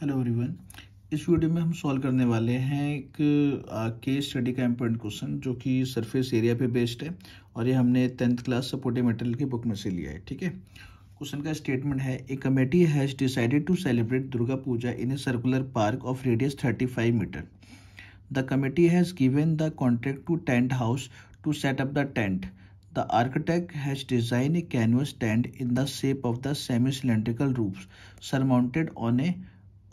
hello everyone इस video में हम सॉल्व करने वाले हैं एक केस स्टडी का इम्पोर्टेंट क्वेश्चन जो कि सरफेस एरिया पे बेस्ड है और ये हमने टेंथ क्लास सपोर्टिव मटेरियल की बुक में से लिया है ठीक है क्वेश्चन का स्टेटमेंट है a committee has decided to celebrate Durga Puja in a circular park of radius thirty five metre the committee has given the contract to tent house to set up the tent the architect has design a canvas tent in the shape of the semi cylindrical roofs surmounted on a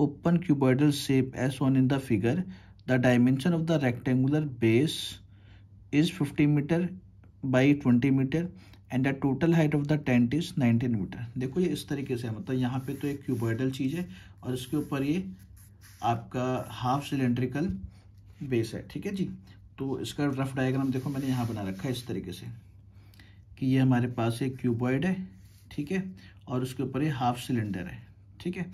open cuboidal shape as shown in the figure the dimension of the rectangular base is 50 meter by 20 meter and the total height of the tent is 19 metre देखो ये इस तरीके से है मतलब यहाँ पे तो एक क्यूबॉइडल चीज़ है और इसके ऊपर ये आपका हाफ सिलेंड्रिकल बेस है ठीक है जी तो इसका रफ डायग्राम देखो मैंने यहाँ बना रखा है इस तरीके से कि ये हमारे पास एक क्यूबॉइड है ठीक है और उसके ऊपर ये हाफ सिलेंडर है ठीक है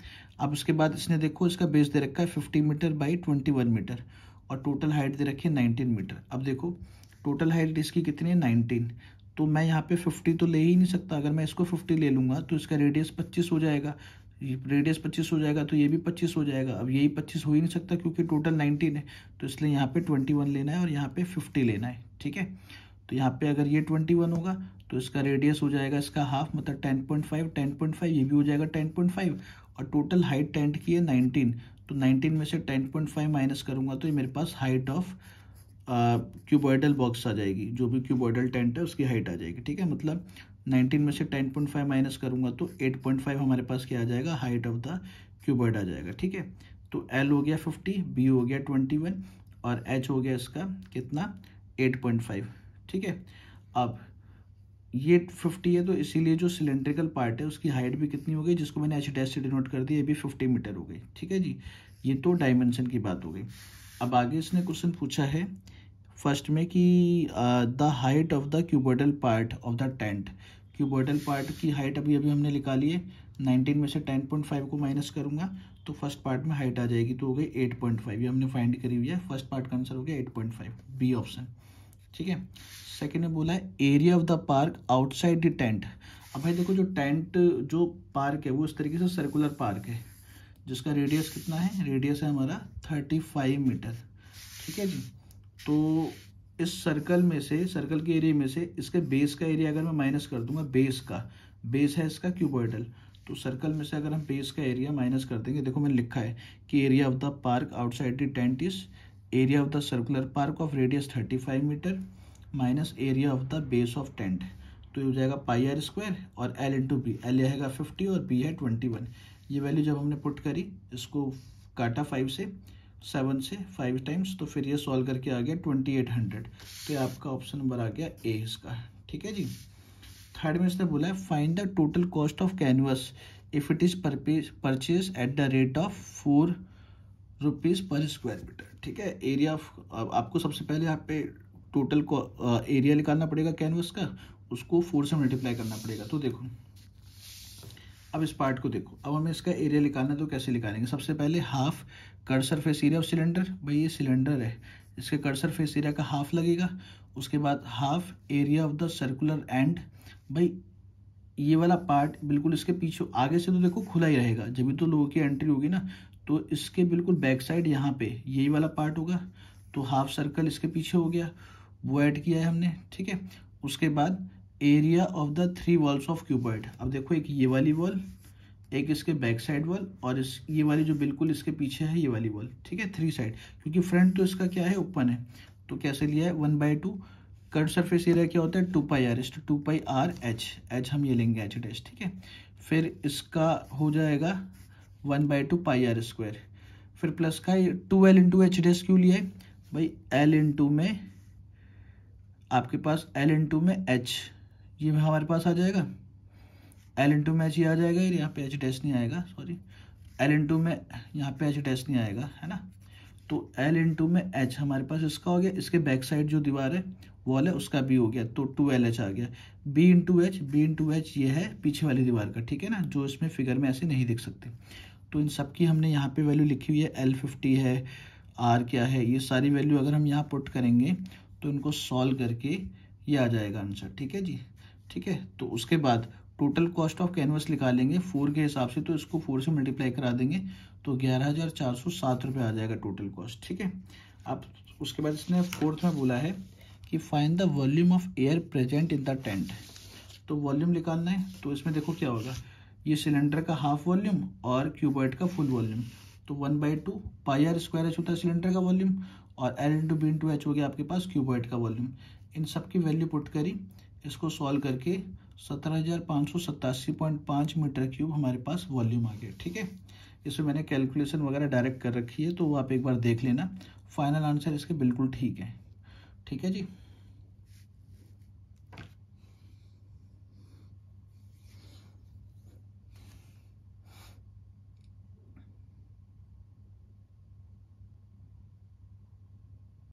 अब उसके बाद इसने देखो इसका बेस दे रखा है fifty metre by twenty one metre और टोटल हाइट दे रखी है नाइनटीन मीटर अब देखो टोटल हाइट इसकी कितनी है नाइनटीन तो मैं यहाँ पे फिफ्टी तो ले ही नहीं सकता अगर मैं इसको फिफ्टी ले लूँगा तो इसका रेडियस पच्चीस हो जाएगा रेडियस पच्चीस हो जाएगा तो ये भी पच्चीस हो जाएगा अब यही पच्चीस हो ही नहीं सकता क्योंकि टोटल नाइनटीन है तो इसलिए यहाँ पर ट्वेंटी वन लेना है और यहाँ पर फिफ्टी लेना है ठीक है तो यहाँ पर अगर ये ट्वेंटी वन होगा तो इसका रेडियस हो जाएगा इसका हाफ मतलब ten point five ten point five ये भी हो जाएगा टेन पॉइंट फाइव और टोटल हाइट टेंट की है नाइनटीन तो नाइनटीन में से टेन पॉइंट फाइव माइनस करूँगा तो ये मेरे पास हाइट ऑफ क्यूबॉइडल बॉक्स आ जाएगी जो भी क्यूबॉइडल टेंट है उसकी हाइट आ जाएगी ठीक है मतलब 19 में से 10.5 माइनस करूँगा तो 8.5 हमारे पास क्या आ जाएगा हाइट ऑफ द क्यूबॉइड आ जाएगा ठीक है तो एल हो गया फिफ्टी बी हो गया वन और एच हो गया इसका कितना फाइव ठीक है अब ये फिफ्टी है तो इसीलिए जो सिलेंड्रिकल पार्ट है उसकी हाइट भी कितनी हो गई जिसको मैंने एच डैश से डिनोट कर दिया ये भी फिफ्टी मीटर हो गई ठीक है जी ये तो डायमेंशन की बात हो गई अब आगे इसने क्वेश्चन पूछा है फर्स्ट में कि the height of the cuboidal part of the tent cuboidal part की हाइट अभी अभी हमने निकाली है नाइनटीन में से टेन पॉइंट फाइव को माइनस करूंगा तो फर्स्ट पार्ट में हाइट आ जाएगी तो हो गई एट पॉइंट फाइव ये हमने फाइंड करी हुई है फर्स्ट पार्ट का आंसर हो गया eight point five B option ठीक है सेकेंड में बोला है area of the park outside the tent अब भाई देखो जो टेंट जो पार्क है वो इस तरीके से सर्कुलर पार्क है जिसका रेडियस कितना है रेडियस है हमारा थर्टी फाइव मीटर ठीक है जी तो इस सर्कल में से सर्कल के एरिया में से इसके बेस का एरिया अगर मैं माइनस कर दूंगा बेस का बेस है इसका क्यूबॉइडल तो सर्कल में से अगर हम बेस का एरिया माइनस कर देंगे देखो मैंने लिखा है कि area of the park outside the tent is area of the circular park of radius thirty five metre minus area of the base of tent तो ये हो जाएगा पाई आर स्क्वायर और एल इंटू बी एल रहेगा fifty और B है twenty one ये value जब हमने पुट करी इसको काटा फाइव से सेवन से फाइव टाइम्स तो फिर ये सॉल्व करके आ गया ट्वेंटी एट हंड्रेड तो ये आपका ऑप्शन नंबर आ गया ए इसका ठीक है जी थर्ड में इसने बोला है find the total cost of canvas if it is purchase at the rate of four rupees per square metre ठीक है एरिया ऑफ आपको सबसे पहले यहाँ पे टोटल को एरिया निकालना पड़ेगा कैनवस का उसको फोर से मल्टीप्लाई करना पड़ेगा तो देखो अब इस पार्ट को देखो अब हमें इसका एरिया निकालना तो कैसे निकालेंगे सबसे पहले half curved surface area of cylinder भाई ये सिलेंडर है इसके कर सरफेस एरिया का हाफ लगेगा उसके बाद half area of the circular end भाई ये वाला पार्ट बिल्कुल इसके पीछे आगे से तो देखो खुला ही रहेगा जब भी तो लोगों की एंट्री होगी ना तो इसके बिल्कुल बैक साइड यहाँ पे यही वाला पार्ट होगा तो हाफ सर्कल इसके पीछे हो गया वो ऐड किया है हमने ठीक है उसके बाद area of the three walls of cuboid अब देखो एक ये वाली वॉल एक इसके बैक साइड वॉल और इस ये वाली जो बिल्कुल इसके पीछे है ये वाली वॉल ठीक है थ्री साइड क्योंकि फ्रंट तो इसका क्या है ओपन है तो कैसे लिया है one by two curved surface area क्या होता है two pi r h two pi r h h हम ये लेंगे एच डैश ठीक है फिर इसका हो जाएगा one by two pi r square फिर प्लस का two L into H dash क्यों लिया है भाई एल इंटू में आपके पास एल टू में एच ये हमारे पास आ जाएगा एल टू में एच ये आ जाएगा यहाँ पे एच डैश नहीं आएगा सॉरी एल टू में यहाँ पे एच डैश नहीं आएगा है ना तो एल टू में एच हमारे पास इसका हो गया इसके बैक साइड जो दीवार है वॉल है उसका बी हो गया तो टू एल एच आ गया B into H B into H ये है पीछे वाली दीवार का ठीक है ना जो इसमें फिगर में ऐसे नहीं दिख सकते तो इन सब की हमने यहाँ पे वैल्यू लिखी हुई है एल फिफ्टी है आर क्या है ये सारी वैल्यू अगर हम यहाँ पुट करेंगे तो इनको सॉल्व करके ये आ जाएगा आंसर ठीक है जी ठीक है तो उसके बाद टोटल कॉस्ट ऑफ कैनवस निकालेंगे फोर के हिसाब से तो इसको फोर से मल्टीप्लाई करा देंगे तो ग्यारह हज़ार चार सौ सात रुपये आ जाएगा टोटल कॉस्ट ठीक है अब उसके बाद इसने फोर्थ में बोला है कि find the volume of air present in the tent तो वॉल्यूम निकालना है तो इसमें देखो क्या होगा ये सिलेंडर का हाफ वॉल्यूम और क्यूबॉइड का फुल वॉल्यूम तो one by two pi r square h होता है सिलेंडर का वॉल्यूम और L into B into H हो गया आपके पास क्यूबॉइड का वॉल्यूम इन सब की वैल्यू पुट करी इसको सॉल्व करके सत्रह हज़ार पाँच सौ सत्तासी पॉइंट पाँच मीटर क्यूब हमारे पास वॉल्यूम आ गया ठीक है इसमें मैंने कैलकुलेशन वगैरह डायरेक्ट कर रखी है तो वो आप एक बार देख लेना फाइनल आंसर इसके बिल्कुल ठीक है ठीक है जी